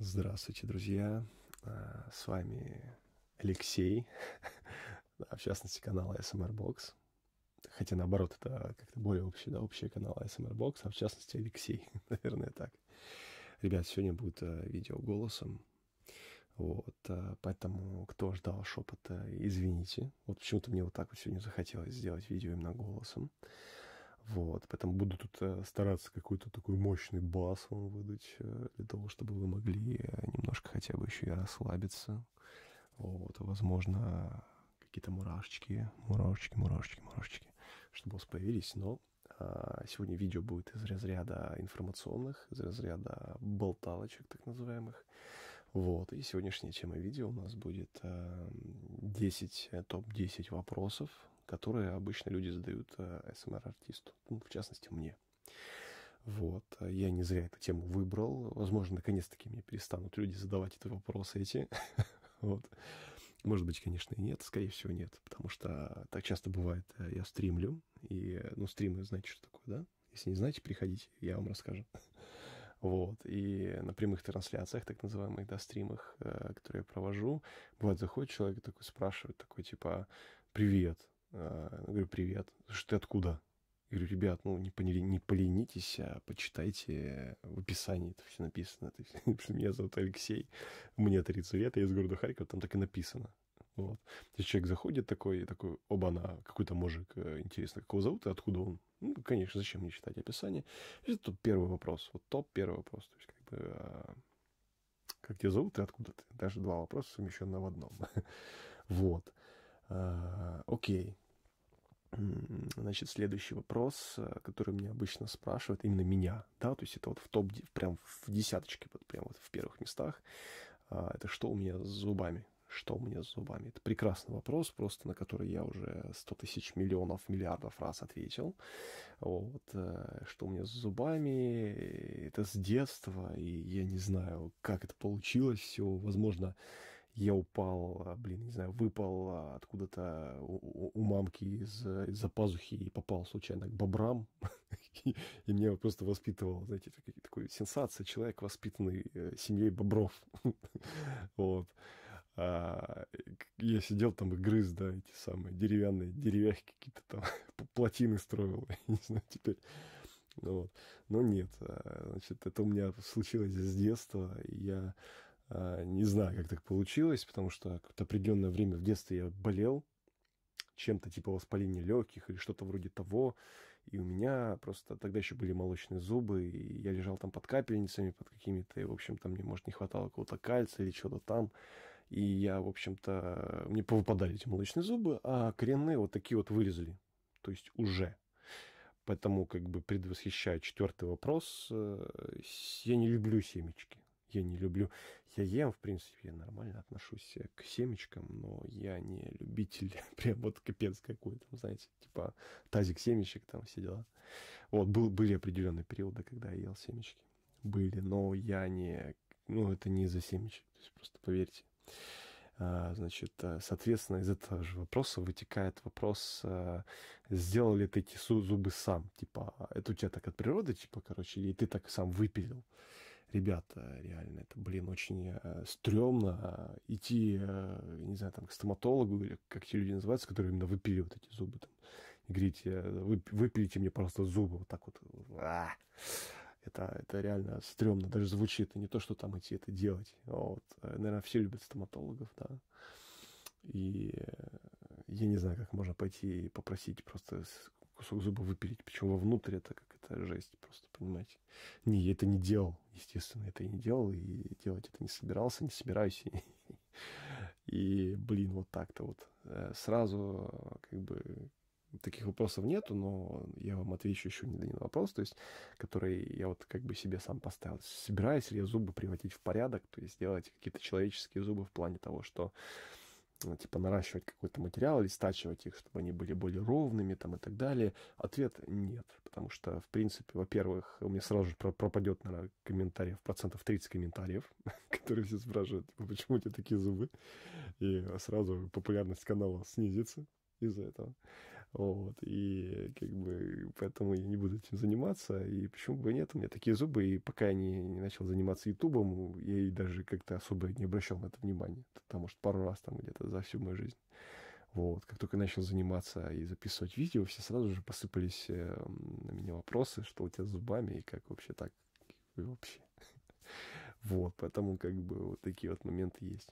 Здравствуйте, друзья! А, с вами Алексей, в частности, канал SMR Box. Хотя, наоборот, это как-то более общий, да, общий канал SMR Box, а в частности, Алексей, наверное, так. Ребят, сегодня будет а, видео голосом, вот, а, поэтому кто ждал шепота, извините. Вот почему-то мне вот так вот сегодня захотелось сделать видео именно голосом. Вот, поэтому буду тут э, стараться какой-то такой мощный бас вам выдать, э, для того, чтобы вы могли э, немножко хотя бы еще и расслабиться. Вот, возможно, какие-то мурашечки, мурашечки, мурашечки, мурашечки, чтобы у вас появились, но а, сегодня видео будет из разряда информационных, из разряда болталочек, так называемых. Вот, и сегодняшняя тема видео у нас будет а, 10, топ-10 вопросов которые обычно люди задают э, СМР-артисту, ну, в частности, мне. Вот, э, я не зря эту тему выбрал. Возможно, наконец-таки мне перестанут люди задавать эти вопросы эти. Вот. Может быть, конечно, и нет, скорее всего, нет, потому что так часто бывает, э, я стримлю, и, ну, стримы, знаете, что такое, да? Если не знаете, приходите, я вам расскажу. Вот, и на прямых трансляциях, так называемых, да, стримах, которые я провожу, бывает, заходит человек и такой, спрашивает, такой, типа, привет, а, я говорю, привет. Слушай, ты откуда? Я говорю, ребят, ну не, поняли, не поленитесь, а почитайте в описании, это все написано. Это, меня зовут Алексей, мне 30 лет, я из города Харьков, там так и написано. Вот. То человек заходит такой, такой, оба-на, какой-то мужик, э, интересно, как его зовут и откуда он. Ну, конечно, зачем мне читать описание? Это первый вопрос, вот топ первый вопрос. То есть как бы, а, как тебя зовут и откуда ты? Даже два вопроса совмещенного в одном. вот. А, окей, Значит, следующий вопрос, э, который мне обычно спрашивают, именно меня, да, то есть это вот в топ, прям в десяточке, вот прям вот в первых местах, а, это что у меня с зубами, что у меня с зубами. Это прекрасный вопрос, просто на который я уже 100 тысяч миллионов, миллиардов раз ответил. Вот, э, что у меня с зубами, это с детства, и я не знаю, как это получилось все, возможно, я упал, а, блин, не знаю, выпал а, откуда-то у, у мамки из-за пазухи и попал случайно к бобрам. И меня просто воспитывал, знаете, такой сенсация, человек, воспитанный э, семьей бобров. Вот. А, я сидел там и грыз, да, эти самые деревянные деревяшки какие-то там, плотины строил, не знаю, теперь. Вот. Но нет, значит, это у меня случилось с детства. и Я а, не знаю, как так получилось, потому что какое-то определенное время в детстве я болел чем-то типа воспаления легких или что-то вроде того. И у меня просто тогда еще были молочные зубы, и я лежал там под капельницами, под какими-то, и, в общем-то, мне, может, не хватало какого-то кальция или чего-то там. И я, в общем-то, мне повыпадали эти молочные зубы, а коренные вот такие вот вылезли, То есть уже. Поэтому, как бы предвосхищая четвертый вопрос, э, я не люблю семечки я не люблю. Я ем, в принципе, я нормально отношусь э, к семечкам, но я не любитель прям вот капец какой, то знаете, типа тазик семечек, там все дела. Вот, был, были определенные периоды, когда я ел семечки. Были, но я не... Ну, это не из-за семечек, то есть просто поверьте. А, значит, э, соответственно, из этого же вопроса вытекает вопрос, э, сделал ли ты эти зубы сам? Типа, «А, это у тебя так от природы, типа, короче, или ты так сам выпилил? ребята, реально, это, блин, очень э, стрёмно э, идти, э, не знаю, там, к стоматологу или как те люди называются, которые именно выпили вот эти зубы там, и говорите, э, выпилите мне просто зубы вот так вот. А, это, это реально стрёмно, даже звучит, и не то, что там идти это делать. Вот. Э, Наверное, все любят стоматологов, да. И я не знаю, как можно пойти и попросить просто кусок зуба выпилить. Причем вовнутрь это как это жесть, просто понимаете. Не, я это не делал, естественно, это я не делал, и делать это не собирался, не собираюсь. И, блин, вот так-то вот. Э, сразу, э, как бы, таких вопросов нету, но я вам отвечу еще не на один вопрос, то есть, который я вот как бы себе сам поставил. Собираюсь ли я зубы приводить в порядок, то есть делать какие-то человеческие зубы в плане того, что ну, типа наращивать какой-то материал или стачивать их, чтобы они были более ровными там и так далее? Ответ нет, потому что, в принципе, во-первых, у меня сразу же пропадет, наверное, комментариев, процентов 30 комментариев, которые все спрашивают, типа, почему у тебя такие зубы, и сразу популярность канала снизится из-за этого. Вот, и как бы поэтому я не буду этим заниматься, и почему бы и нет, у меня такие зубы, и пока я не, не начал заниматься ютубом, я и даже как-то особо не обращал на это внимания, потому что пару раз там где-то за всю мою жизнь. Вот, как только начал заниматься и записывать видео, все сразу же посыпались э, на меня вопросы, что у тебя с зубами, и как вообще так, и вообще. Вот, поэтому как бы вот такие вот моменты есть.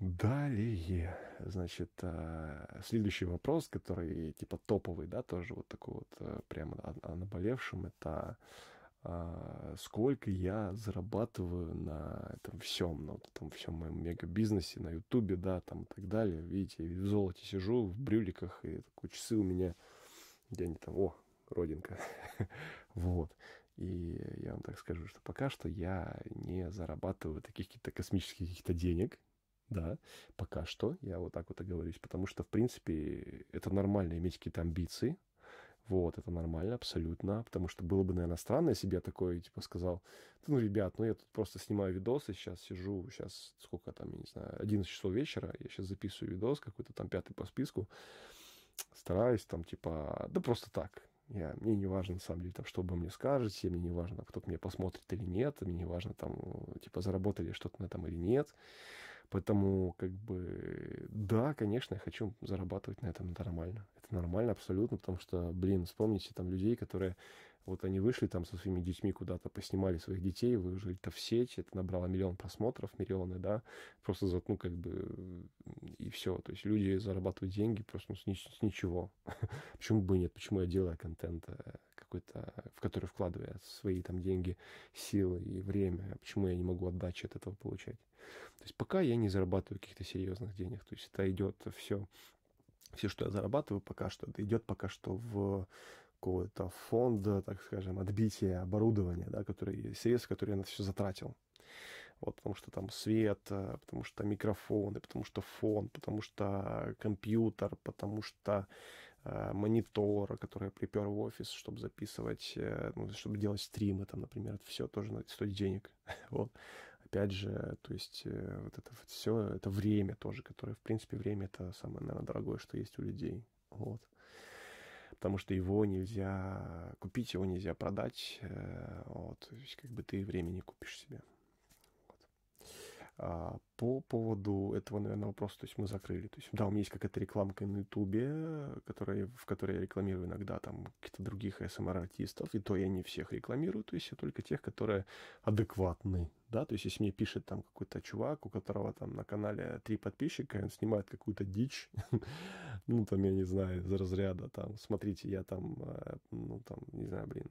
Далее, значит, а, следующий вопрос, который типа топовый, да, тоже вот такой вот э, прямо о наболевшем, это а, сколько я зарабатываю на этом всем, на вот этом всем моем мегабизнесе, на ютубе, да, там и так далее. Видите, в золоте сижу, в брюликах, и такой часы у меня, где они там, о, родинка. вот. И я вам так скажу, что пока что я не зарабатываю таких каких-то космических каких-то денег, да, пока что, я вот так вот оговорюсь, потому что, в принципе, это нормально иметь какие-то амбиции, вот, это нормально, абсолютно, потому что было бы, наверное, странно, если бы я такое, типа, сказал, ну, ребят, ну, я тут просто снимаю видосы, сейчас сижу, сейчас сколько там, я не знаю, 11 часов вечера, я сейчас записываю видос какой-то там пятый по списку, стараюсь там, типа, да просто так, я, мне не важно, на самом деле, там, что вы мне скажете, мне не важно, кто-то меня посмотрит или нет, мне не важно, там, типа, заработали что-то на этом или нет. Поэтому, как бы, да, конечно, я хочу зарабатывать на этом нормально. Это нормально абсолютно, потому что, блин, вспомните там людей, которые вот они вышли там со своими детьми куда-то, поснимали своих детей, выложили это в сеть, это набрало миллион просмотров, миллионы, да, просто за, ну, как бы, и все. То есть люди зарабатывают деньги просто ну, с, с ничего. Почему бы и нет? Почему я делаю контент? Э, какой-то, в который вкладывая свои там деньги, силы и время, а почему я не могу отдачи от этого получать. То есть пока я не зарабатываю каких-то серьезных денег, то есть это идет все, все, что я зарабатываю пока что, это идет пока что в какого-то фонда, так скажем, отбития оборудования, да, которые, средств, которые я на все затратил. Вот, потому что там свет, э, потому что микрофоны, потому что фон, потому что компьютер, потому что Э, монитора, который я припер в офис, чтобы записывать, э, ну, чтобы делать стримы, там, например, это все тоже стоит денег. вот. Опять же, то есть э, вот это все, это время тоже, которое, в принципе, время это самое, наверное, дорогое, что есть у людей. Вот. Потому что его нельзя купить, его нельзя продать. Вот. То есть как бы ты времени купишь себе. А, по поводу этого, наверное, вопроса, то есть мы закрыли. То есть, да, у меня есть какая-то рекламка на Ютубе, в которой я рекламирую иногда там каких-то других SMR-артистов, эм и то я не всех рекламирую, то есть я только тех, которые адекватны, да, то есть если мне пишет там какой-то чувак, у которого там на канале три подписчика, он снимает какую-то дичь, ну, там, я не знаю, из разряда, там, смотрите, я там, э, ну, там, не знаю, блин,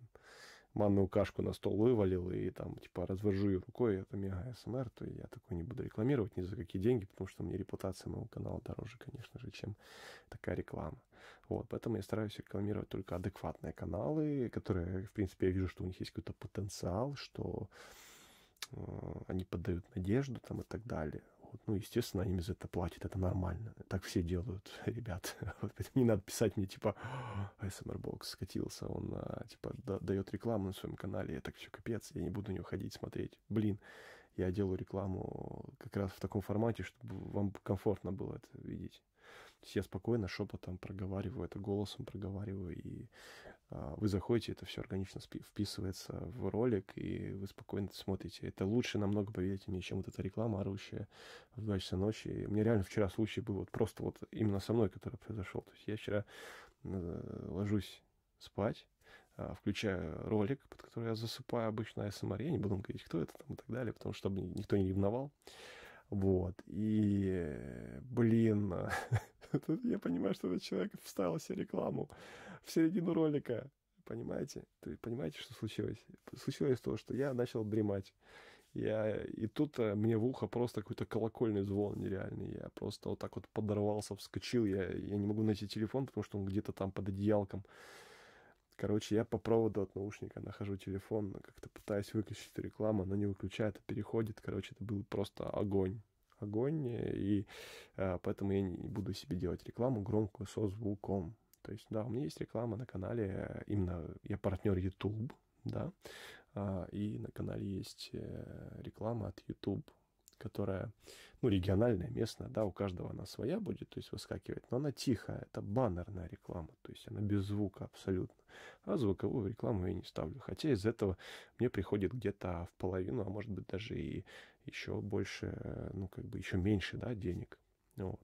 манную кашку на стол вывалил и там, типа, развожу ее рукой, это мега СМР, эм то я такой не буду рекламировать ни за какие деньги, потому что мне репутация моего канала дороже, конечно же, чем такая реклама. Вот, поэтому я стараюсь рекламировать только адекватные каналы, которые, в принципе, я вижу, что у них есть какой-то потенциал, что э, они подают надежду там и так далее. Вот. Ну, естественно, они за это платят, это нормально. Так все делают, ребят. не надо писать мне, типа, SMR-бокс «А, скатился, он, а, типа, дает рекламу на своем канале, так все капец, я не буду на уходить смотреть. Блин, я делаю рекламу как раз в таком формате, чтобы вам комфортно было это видеть. То есть я спокойно шепотом проговариваю это, голосом проговариваю, и а, вы заходите, это все органично вписывается в ролик, и вы спокойно это смотрите. Это лучше намного, поверьте мне, чем вот эта реклама, орущая в 2 часа ночи. И мне реально вчера случай был вот просто вот именно со мной, который произошел. То есть я вчера э, ложусь спать, а, включаю ролик, под который я засыпаю обычно АСМР, я не буду говорить, кто это там и так далее, потому что чтобы никто не ревновал. Вот. И, блин, я понимаю, что этот человек вставил себе рекламу в середину ролика. Понимаете? понимаете, что случилось? Случилось то, что я начал дремать. Я, и тут э, мне в ухо просто какой-то колокольный звон нереальный. Я просто вот так вот подорвался, вскочил. Я, я не могу найти телефон, потому что он где-то там под одеялком. Короче, я по проводу от наушника нахожу телефон, как-то пытаюсь выключить рекламу, но не выключает, а переходит. Короче, это был просто огонь. Огонь, э, и э, поэтому я не буду себе делать рекламу громкую со звуком. То есть, да, у меня есть реклама на канале, э, именно я партнер YouTube, да, а, и на канале есть э, реклама от YouTube, которая, ну, региональная, местная, да, у каждого она своя будет, то есть выскакивает, но она тихая, это баннерная реклама, то есть она без звука абсолютно, а звуковую рекламу я не ставлю, хотя из этого мне приходит где-то в половину, а может быть даже и еще больше, э, ну, как бы еще меньше, да, денег, вот.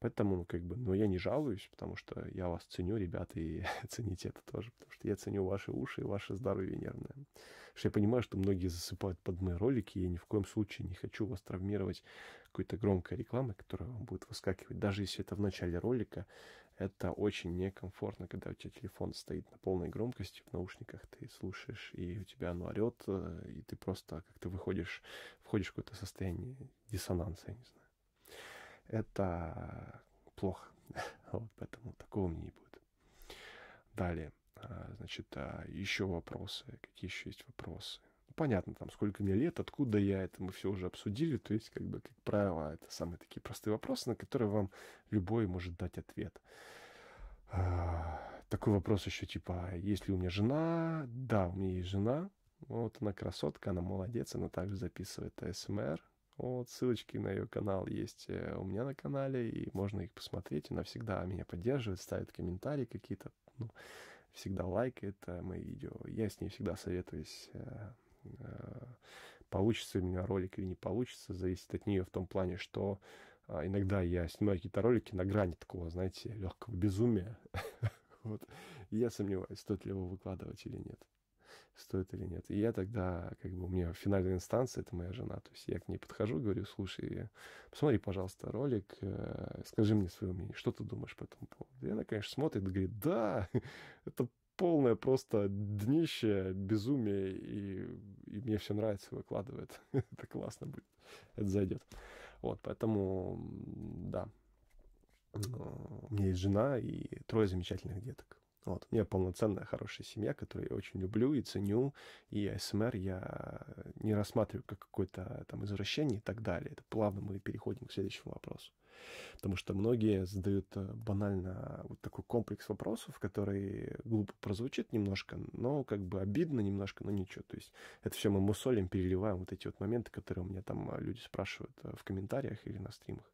Поэтому, как бы, но я не жалуюсь, потому что я вас ценю, ребята, и цените это тоже, потому что я ценю ваши уши и ваше здоровье нервное. Потому что я понимаю, что многие засыпают под мои ролики, и я ни в коем случае не хочу вас травмировать какой-то громкой рекламой, которая вам будет выскакивать. Даже если это в начале ролика, это очень некомфортно, когда у тебя телефон стоит на полной громкости в наушниках, ты слушаешь, и у тебя оно орет, э, и ты просто как-то выходишь, входишь в какое-то состояние диссонанса, я не знаю это плохо. Вот, поэтому такого мне не будет. Далее, а, значит, а, еще вопросы. Какие еще есть вопросы? Ну, понятно, там, сколько мне лет, откуда я, это мы все уже обсудили. То есть, как бы, как правило, это самые такие простые вопросы, на которые вам любой может дать ответ. А, такой вопрос еще, типа, есть ли у меня жена? Да, у меня есть жена. Вот она красотка, она молодец, она также записывает АСМР. Вот, ссылочки на ее канал есть э, у меня на канале, и можно их посмотреть. Она всегда меня поддерживает, ставит комментарии какие-то, ну, всегда лайкает э, мои видео. Я с ней всегда советуюсь, э, получится у меня ролик или не получится, зависит от нее в том плане, что а, иногда я снимаю какие-то ролики на грани такого, знаете, легкого безумия. Вот. И я сомневаюсь, стоит ли его выкладывать или нет стоит или нет. И я тогда, как бы, у меня финальная инстанция, это моя жена. То есть я к ней подхожу, говорю, слушай, посмотри, пожалуйста, ролик, э, скажи мне свое мнение, что ты думаешь по этому поводу? И она, конечно, смотрит говорит, да, это полное просто днище, безумие, и, и мне все нравится, выкладывает. это классно будет, это зайдет. Вот, поэтому, да, у меня есть жена и трое замечательных деток. Вот. У меня полноценная хорошая семья, которую я очень люблю и ценю. И АСМР я э, не рассматриваю как какое-то э, там извращение и так далее. Это плавно мы переходим к следующему вопросу. Потому что многие задают э, банально вот такой комплекс вопросов, который глупо прозвучит немножко, но как бы обидно немножко, но ничего. То есть это все мы мусолим, переливаем вот эти вот моменты, которые у меня там люди спрашивают в комментариях или на стримах.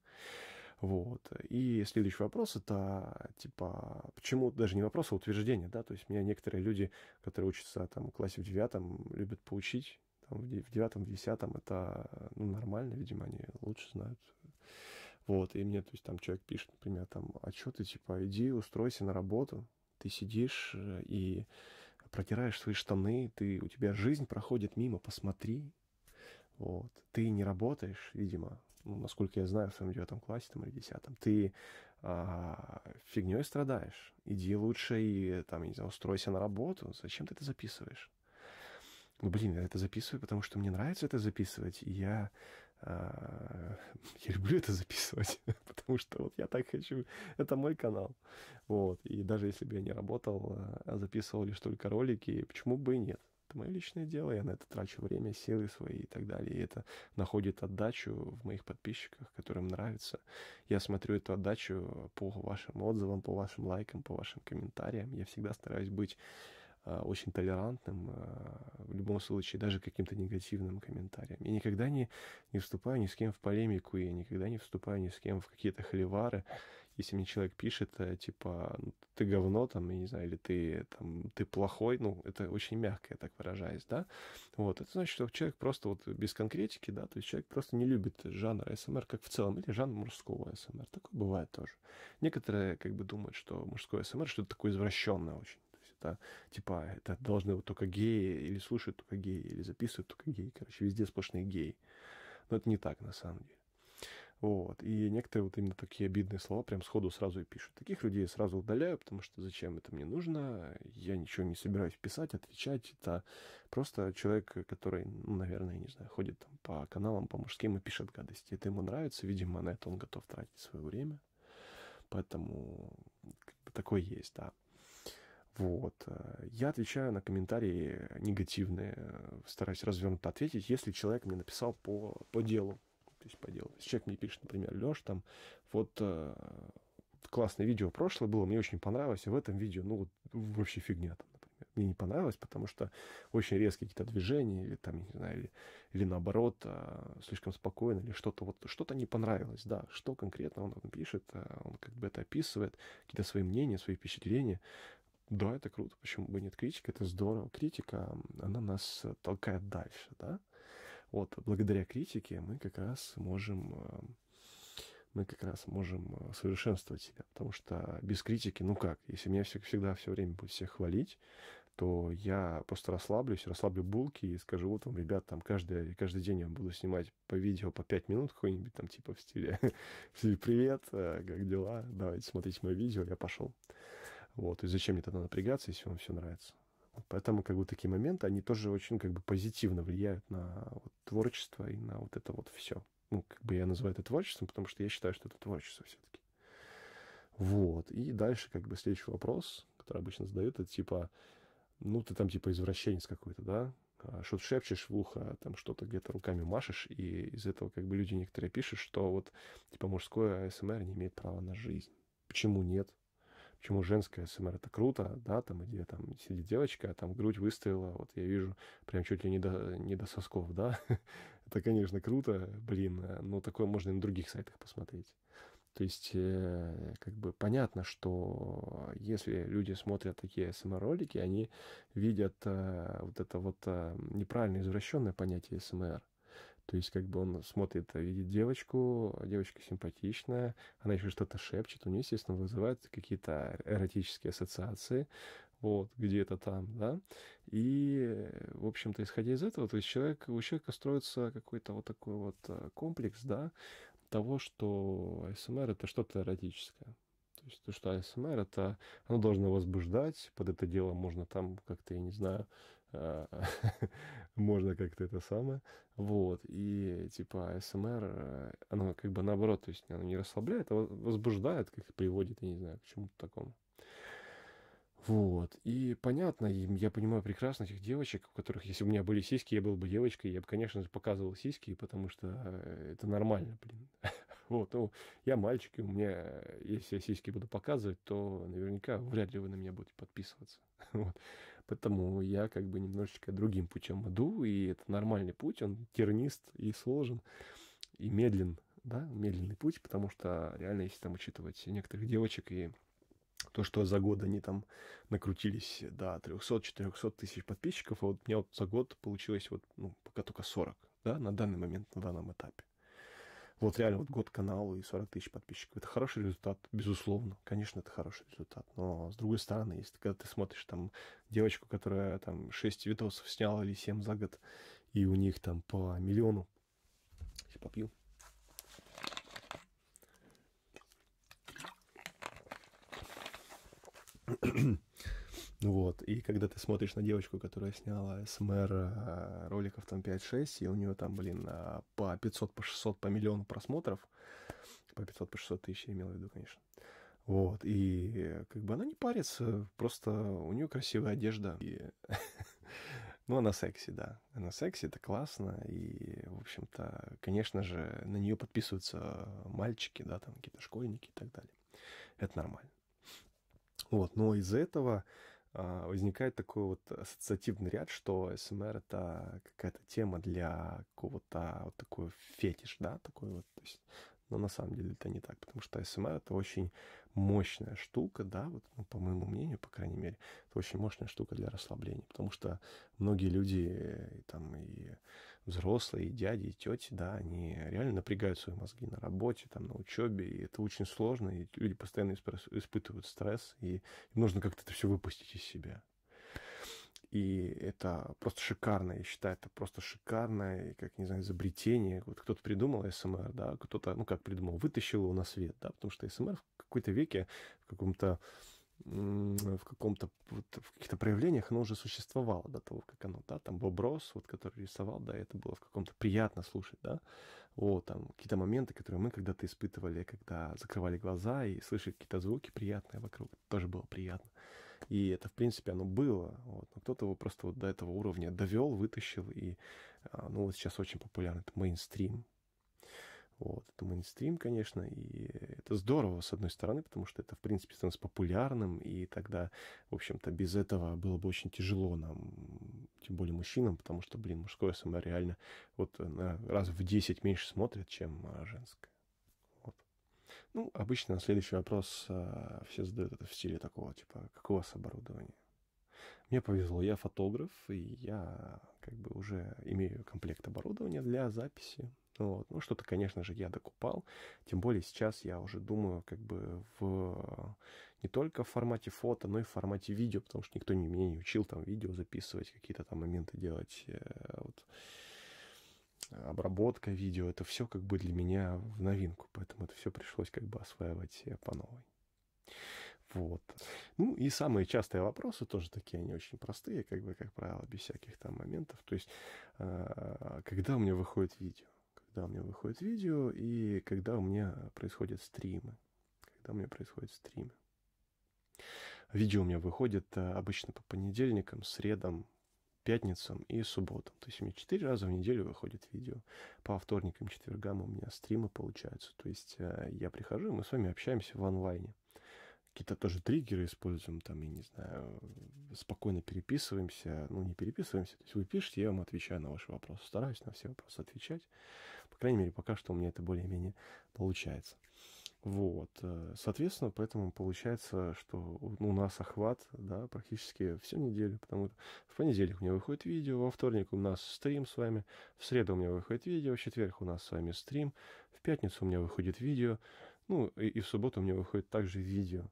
Вот. И следующий вопрос это, типа, почему, даже не вопрос, а утверждение, да, то есть меня некоторые люди, которые учатся там в классе в девятом, любят поучить, в девятом, в десятом, это, ну, нормально, видимо, они лучше знают. Вот, и мне, то есть, там человек пишет, например, там, а что ты, типа, иди, устройся на работу, ты сидишь э, и протираешь свои штаны, ты, у тебя жизнь проходит мимо, посмотри, вот. Ты не работаешь, видимо, ну, насколько я знаю, в своем девятом классе там, или десятом, ты а, фигней страдаешь. Иди лучше и, там, не знаю, устройся на работу. Зачем ты это записываешь? Ну, блин, я это записываю, потому что мне нравится это записывать, и я, э, я люблю это записывать, потому что вот я так хочу, это мой канал, вот, и даже если бы я не работал, а, а записывал лишь только ролики, почему бы и нет, это мое личное дело, я на это трачу время, силы свои и так далее. И это находит отдачу в моих подписчиках, которым нравится. Я смотрю эту отдачу по вашим отзывам, по вашим лайкам, по вашим комментариям. Я всегда стараюсь быть э, очень толерантным, э, в любом случае, даже каким-то негативным комментарием Я никогда не, не вступаю ни с кем в полемику, я никогда не вступаю ни с кем в какие-то холивары, если мне человек пишет, э, типа, «Ну, ты говно, там, я не знаю, или ты, там, ты плохой, ну, это очень мягко, я так выражаюсь, да, вот, это значит, что человек просто вот без конкретики, да, то есть человек просто не любит жанр СМР как в целом, или жанр мужского СМР, такое бывает тоже. Некоторые, как бы, думают, что мужское СМР что-то такое извращенное очень, это типа это должны вот только геи или слушают только геи или записывают только геи, короче, везде сплошные геи. Но это не так на самом деле. Вот. И некоторые вот именно такие обидные слова прям сходу сразу и пишут. Таких людей я сразу удаляю, потому что зачем это мне нужно, я ничего не собираюсь писать, отвечать. Это просто человек, который, ну, наверное, я не знаю, ходит там по каналам, по мужским и пишет гадости. Это ему нравится, видимо, на это он готов тратить свое время. Поэтому как бы, такое есть, да. Вот. Э, я отвечаю на комментарии негативные, э, стараюсь развернуто ответить, если человек мне написал по, по делу здесь поделать. Человек мне пишет, например, Леш, там, вот э, классное видео прошлое было, мне очень понравилось, и а в этом видео, ну, вот, вообще фигня там, например. Мне не понравилось, потому что очень резкие какие-то движения, или там, я не знаю, или, или наоборот, э, слишком спокойно, или что-то, вот, что-то не понравилось, да, что конкретно он, там пишет, э, он как бы это описывает, какие-то свои мнения, свои впечатления, да, это круто, почему бы нет критика? это здорово. Критика, она нас э, толкает дальше, да? вот благодаря критике мы как раз можем а, мы как раз можем а, совершенствовать себя, потому что без критики, ну как, если меня всег, всегда все время будет всех хвалить, то я просто расслаблюсь, расслаблю булки и скажу, вот вам, ребят, там каждый, каждый день я буду снимать по видео по 5 минут какой-нибудь там типа в стиле, в стиле «Привет, а, как дела? Давайте смотрите мое видео, я пошел». Вот, и зачем мне тогда напрягаться, если вам все нравится? Поэтому как бы такие моменты, они тоже очень как бы позитивно влияют на вот, творчество и на вот это вот все. Ну, как бы я называю это творчеством, потому что я считаю, что это творчество все-таки. Вот. И дальше как бы следующий вопрос, который обычно задают, это типа, ну, ты там типа извращенец какой-то, да? что-то а шепчешь в ухо, там что-то где-то руками машешь, и из этого как бы люди некоторые пишут, что вот типа мужское СМР эм не имеет права на жизнь. Почему нет? почему женская СМР это круто, да, там, где там сидит девочка, а там грудь выставила, вот я вижу, прям чуть ли не до, не до сосков, да, это, конечно, круто, блин, но такое можно и на других сайтах посмотреть. То есть, э, как бы понятно, что если люди смотрят такие СМР-ролики, они видят э, вот это вот э, неправильно извращенное понятие СМР. То есть как бы он смотрит, э, видит девочку, а девочка симпатичная, она еще что-то шепчет, у нее, естественно, вызывают какие-то эротические ассоциации, вот, где-то там, да. И, в общем-то, исходя из этого, то есть человек, у человека строится какой-то вот такой вот э, комплекс, да, того, что СМР это что-то эротическое. То есть то, что АСМР, это оно должно возбуждать, под это дело можно там как-то, я не знаю, а, можно как-то это самое. Вот. И типа АСМР, э, оно как бы наоборот, то есть оно не расслабляет, а возбуждает, как и приводит, я не знаю, к чему-то такому. Вот. И понятно, я понимаю прекрасно этих девочек, у которых, если бы у меня были сиськи, я был бы девочкой, я бы, конечно же, показывал сиськи, потому что э, это нормально, блин. Вот, ну, я мальчик, и у меня, если я сиськи буду показывать, то наверняка вряд ли вы на меня будете подписываться. Вот. Поэтому я как бы немножечко другим путем иду, и это нормальный путь, он тернист и сложен, и медлен, да, медленный путь, потому что реально, если там учитывать некоторых девочек и то, что за год они там накрутились до да, 300-400 тысяч подписчиков, а вот у меня вот за год получилось вот, ну, пока только 40, да, на данный момент, на данном этапе. Вот реально вот год каналу и 40 тысяч подписчиков. Это хороший результат, безусловно. Конечно, это хороший результат. Но с другой стороны, если когда ты смотришь там девочку, которая там 6 видосов сняла или 7 за год, и у них там по миллиону... Сейчас попью. Mm-hmm. Вот. И когда ты смотришь на девочку, которая сняла СМР эм э, роликов там 5-6, и у нее там, блин, а, по 500, по 600, по миллиону просмотров, по 500, по 600 тысяч я имел в виду, конечно. Вот, и как бы она не парится, просто у нее красивая одежда. И... ну, она секси, да. Она секси, это классно. И, в общем-то, конечно же, на нее подписываются мальчики, да, там какие-то школьники и так далее. Это нормально. Вот, но из этого а, возникает такой вот ассоциативный ряд, что СМР это какая-то тема для какого-то вот такой фетиш, да, такой вот, то есть, но на самом деле это не так, потому что СМР это очень мощная штука, да, вот, ну, по моему мнению, по крайней мере, это очень мощная штука для расслабления, потому что многие люди э, и, там и взрослые, дяди, и тети, да, они реально напрягают свои мозги на работе, там, на учебе, и это очень сложно, и люди постоянно испытывают стресс, и им нужно как-то это все выпустить из себя. И это просто шикарно, я считаю, это просто шикарное, как, не знаю, изобретение. Вот кто-то придумал СМР, да, кто-то, ну как придумал, вытащил его на свет, да, потому что СМР в какой-то веке, в каком-то в каком-то вот, в каких-то проявлениях оно уже существовало до того, как оно, да, там Боброс, вот, который рисовал, да, это было в каком-то приятно слушать, да, вот, там какие-то моменты, которые мы когда-то испытывали, когда закрывали глаза и слышали какие-то звуки приятные вокруг, тоже было приятно. И это, в принципе, оно было, вот, но кто-то его просто вот до этого уровня довел, вытащил, и, а, ну, вот сейчас очень популярный это мейнстрим, вот. Это мейнстрим, конечно, и это здорово, с одной стороны, потому что это, в принципе, становится популярным, и тогда, в общем-то, без этого было бы очень тяжело нам, тем более мужчинам, потому что, блин, мужское СМР реально вот на раз в 10 меньше смотрят, чем а, женское. Вот. Ну, обычно на следующий вопрос а, все задают это в стиле такого, типа, как у вас оборудование? Мне повезло, я фотограф, и я как бы уже имею комплект оборудования для записи. Вот. Ну, что-то, конечно же, я докупал. Тем более сейчас я уже думаю как бы в... не только в формате фото, но и в формате видео, потому что никто не, меня не учил там видео записывать, какие-то там моменты делать. Э, вот обработка видео, это все как бы для меня в новинку, поэтому это все пришлось как бы осваивать э, по новой. Вот. Ну и самые частые вопросы тоже такие, они очень простые, как бы, как правило, без всяких там моментов. То есть, э, когда у меня выходит видео? когда у меня выходит видео и когда у меня происходят стримы. Когда у меня происходят стримы. Видео у меня выходит э, обычно по понедельникам, средам, пятницам и субботам. То есть у меня четыре раза в неделю выходит видео. По вторникам, четвергам у меня стримы получаются. То есть э, я прихожу, мы с вами общаемся в онлайне. Какие-то тоже триггеры используем, там, я не знаю, спокойно переписываемся, ну, не переписываемся. То есть вы пишете, я вам отвечаю на ваши вопросы. Стараюсь на все вопросы отвечать. По крайней мере, пока что у меня это более-менее получается. Вот, э, соответственно, поэтому получается, что у нас охват, да, практически всю неделю, потому что в понедельник у меня выходит видео, во вторник у нас стрим с вами, в среду у меня выходит видео, в четверг у нас с вами стрим, в пятницу у меня выходит видео, ну, и, и в субботу у меня выходит также видео.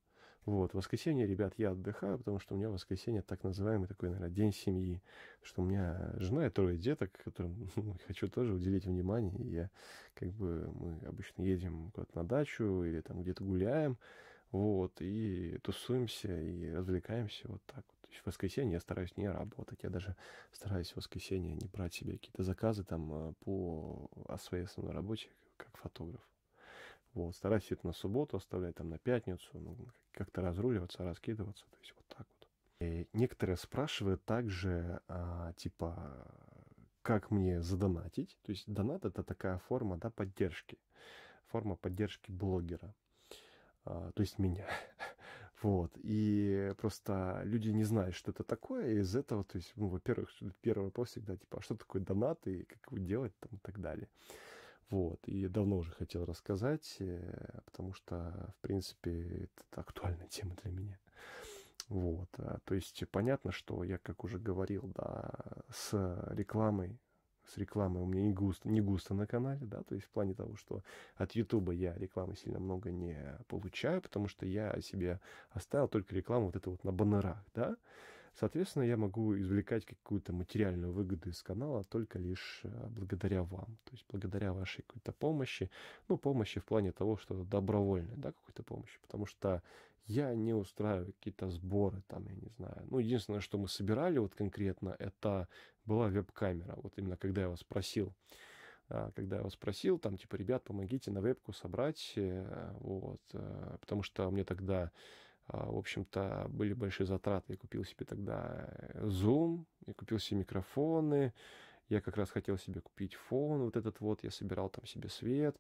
Вот, в воскресенье, ребят, я отдыхаю, потому что у меня воскресенье так называемый такой, наверное, день семьи, что у меня жена и трое деток, которым ну, хочу тоже уделить внимание, и я, как бы, мы обычно едем куда-то на дачу или там где-то гуляем, вот, и тусуемся, и развлекаемся вот так вот. В воскресенье я стараюсь не работать, я даже стараюсь в воскресенье не брать себе какие-то заказы там э, по о своей основной работе как фотограф. Вот, старайся это на субботу оставлять, там, на пятницу, ну, как-то разруливаться, раскидываться, то есть вот так вот. И некоторые спрашивают также, а, типа, как мне задонатить. То есть донат — это такая форма да, поддержки, форма поддержки блогера, а, то есть меня. вот. И просто люди не знают, что это такое, и из этого, то есть, ну, во-первых, первый вопрос всегда, типа, а что такое донат и как его делать там и так далее. Вот, и давно уже хотел рассказать, э, потому что, в принципе, это актуальная тема для меня. Вот, а, то есть понятно, что я, как уже говорил, да, с рекламой, с рекламой у меня не густо, не густо на канале, да, то есть в плане того, что от Ютуба я рекламы сильно много не получаю, потому что я себе оставил только рекламу вот это вот на баннерах, да, Соответственно, я могу извлекать какую-то материальную выгоду из канала только лишь э, благодаря вам, то есть благодаря вашей какой-то помощи, ну, помощи в плане того, что добровольная, да, какой-то помощи, потому что я не устраиваю какие-то сборы, там, я не знаю. Ну, единственное, что мы собирали вот конкретно, это была веб-камера, вот именно когда я вас просил, а, когда я вас спросил, там, типа, ребят, помогите на вебку собрать, э, вот, э, потому что мне тогда а, в общем-то, были большие затраты. Я купил себе тогда э, Zoom, я купил себе микрофоны, я как раз хотел себе купить фон вот этот вот, я собирал там себе свет,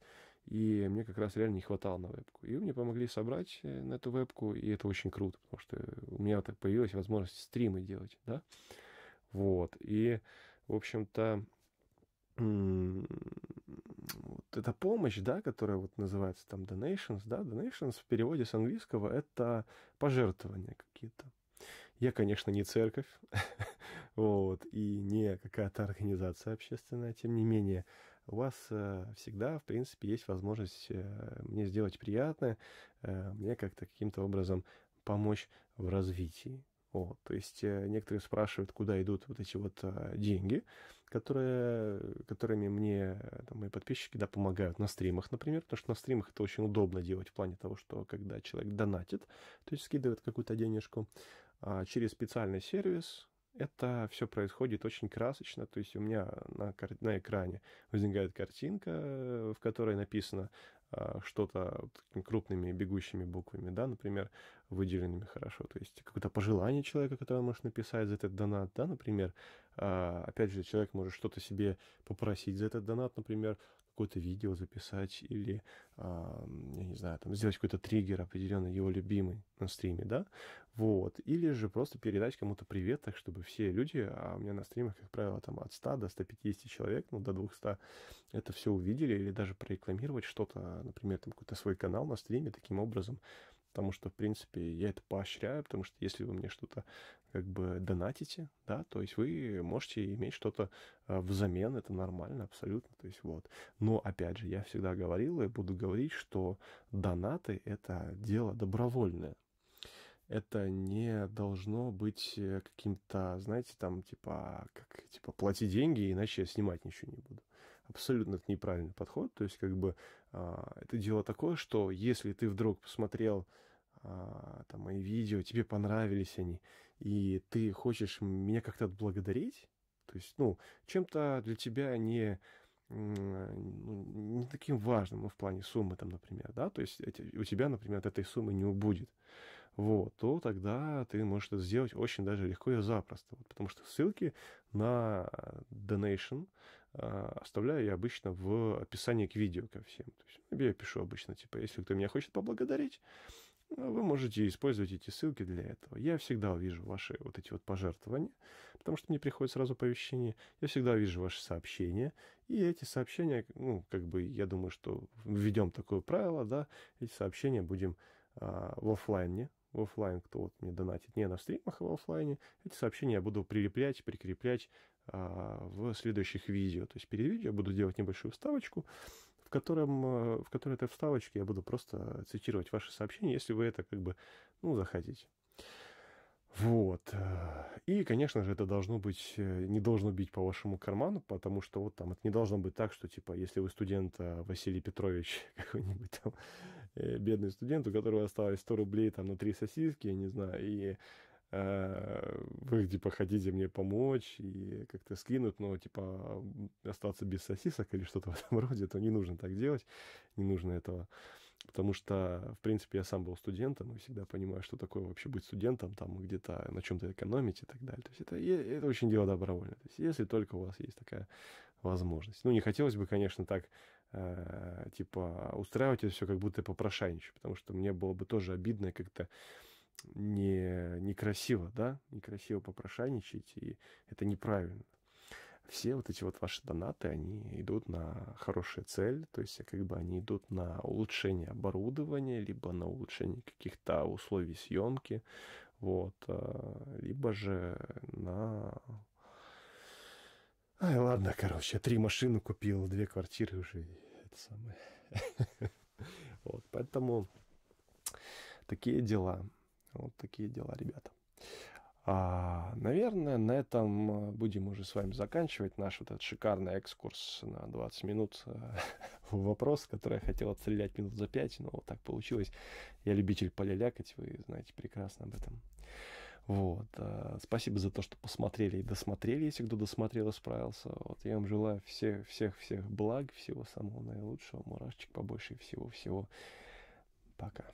и мне как раз реально не хватало на вебку. И мне помогли собрать э, на эту вебку, и это очень круто, потому что у меня так появилась возможность стримы делать, да. Вот, и, в общем-то, эта помощь, да, которая вот называется там donations, да, donations в переводе с английского это пожертвования какие-то. Я, конечно, не церковь, вот, и не какая-то организация общественная, тем не менее, у вас э, всегда, в принципе, есть возможность э, мне сделать приятное, э, мне как-то каким-то образом помочь в развитии. Вот, то есть э, некоторые спрашивают, куда идут вот эти вот а, деньги, которые, которыми мне там, мои подписчики да, помогают на стримах, например, потому что на стримах это очень удобно делать в плане того, что когда человек донатит, то есть скидывает какую-то денежку а через специальный сервис, это все происходит очень красочно, то есть у меня на, на экране возникает картинка, э, в которой написано а, что-то вот такими крупными бегущими буквами, да, например, выделенными хорошо. То есть какое-то пожелание человека, которое он может написать за этот донат, да, например. А, опять же, человек может что-то себе попросить за этот донат, например, какое-то видео записать или, а, я не знаю, там сделать какой-то триггер определенно его любимый на стриме, да, вот, или же просто передать кому-то привет, так чтобы все люди, а у меня на стримах, как правило, там от 100 до 150 человек, ну, до 200, это все увидели, или даже прорекламировать что-то, например, там какой-то свой канал на стриме таким образом, потому что, в принципе, я это поощряю, потому что если вы мне что-то как бы донатите, да, то есть вы можете иметь что-то а, взамен, это нормально абсолютно, то есть вот. Но, опять же, я всегда говорил и буду говорить, что донаты — это дело добровольное, это не должно быть э, каким-то, знаете, там, типа, как, типа, плати деньги, иначе я снимать ничего не буду. Абсолютно это неправильный подход. То есть, как бы, а, это дело такое, что если ты вдруг посмотрел а, там, мои видео, тебе понравились они, и ты хочешь меня как-то отблагодарить, то есть, ну, чем-то для тебя не, ну, не таким важным, ну, в плане суммы там, например, да, то есть у тебя, например, от этой суммы не убудет, вот, то тогда ты можешь это сделать очень даже легко и запросто, вот, потому что ссылки на donation э, оставляю я обычно в описании к видео ко всем, то есть ну, я пишу обычно, типа, если кто меня хочет поблагодарить, а вы можете использовать эти ссылки для этого. Я всегда вижу ваши вот эти вот пожертвования, потому что мне приходит сразу оповещение. Я всегда вижу ваши сообщения. И эти сообщения, ну, как бы, я думаю, что введем такое правило, да, эти сообщения будем а, в офлайне в офлайн, кто вот мне донатит не на стримах, а в офлайне, эти сообщения я буду прилеплять, прикреплять а, в следующих видео. То есть перед видео я буду делать небольшую вставочку, в котором, э, в которой этой вставочке я буду просто цитировать ваши сообщения, если вы это как бы, ну, захотите. Вот. Э, и, конечно же, это должно быть, э, не должно бить по вашему карману, потому что вот там это не должно быть так, что, типа, если вы студент а, Василий Петрович, какой-нибудь там бедный студент, у которого осталось 100 рублей там на три сосиски, я не знаю, и Э, вы, типа, хотите мне помочь и как-то скинуть, но, типа, остаться без сосисок или что-то в этом роде, то не нужно так делать, не нужно этого. Потому что, в принципе, я сам был студентом и всегда понимаю, что такое вообще быть студентом, там, где-то на чем-то экономить и так далее. То есть это, это очень дело добровольное. То есть если только у вас есть такая возможность. Ну, не хотелось бы, конечно, так, э, типа, устраивать это все как будто попрошайничать, потому что мне было бы тоже обидно как-то не, некрасиво, да, некрасиво попрошайничать, и это неправильно. Все вот эти вот ваши донаты, они идут на хорошую цель, то есть а как бы они идут на улучшение оборудования, либо на улучшение каких-то условий съемки, вот, а, либо же на... Ай, ладно, короче, три машины купил, две квартиры уже, это самое. Вот, поэтому такие дела. Вот такие дела, ребята. А, наверное, на этом э, будем уже с вами заканчивать наш вот этот шикарный экскурс на 20 минут э, в вопрос, который я хотел отстрелять минут за 5, но вот так получилось. Я любитель полялякать, вы знаете прекрасно об этом. Вот. А, спасибо за то, что посмотрели и досмотрели, если кто досмотрел и справился. Вот я вам желаю всех, всех, всех благ, всего самого наилучшего, мурашечек побольше и всего-всего. Пока.